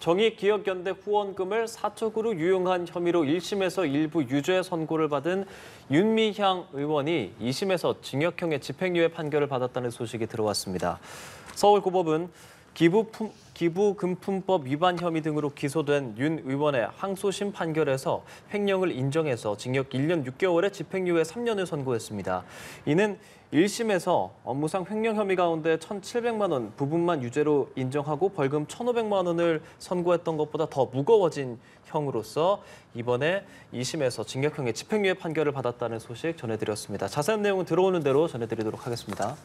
정의기억연대 후원금을 사적으로 유용한 혐의로 1심에서 일부 유죄 선고를 받은 윤미향 의원이 2심에서 징역형의 집행유예 판결을 받았다는 소식이 들어왔습니다. 서울고법은 기부품, 기부금품법 위반 혐의 등으로 기소된 윤 의원의 항소심 판결에서 횡령을 인정해서 징역 1년 6개월에 집행유예 3년을 선고했습니다. 이는 1심에서 업무상 횡령 혐의 가운데 1,700만 원 부분만 유죄로 인정하고 벌금 1,500만 원을 선고했던 것보다 더 무거워진 형으로서 이번에 2심에서 징역형의 집행유예 판결을 받았다는 소식 전해드렸습니다. 자세한 내용은 들어오는 대로 전해드리도록 하겠습니다.